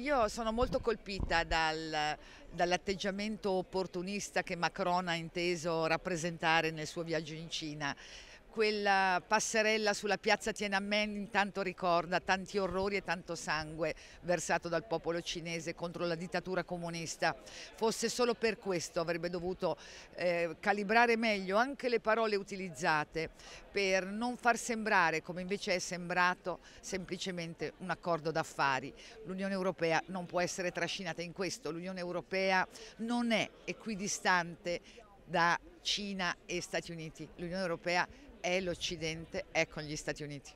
Io sono molto colpita dal, dall'atteggiamento opportunista che Macron ha inteso rappresentare nel suo viaggio in Cina quella passerella sulla piazza Tiananmen intanto ricorda tanti orrori e tanto sangue versato dal popolo cinese contro la dittatura comunista. Fosse solo per questo avrebbe dovuto eh, calibrare meglio anche le parole utilizzate per non far sembrare, come invece è sembrato, semplicemente un accordo d'affari. L'Unione Europea non può essere trascinata in questo, l'Unione Europea non è equidistante da Cina e Stati Uniti. L'Unione Europea è l'Occidente, è con gli Stati Uniti.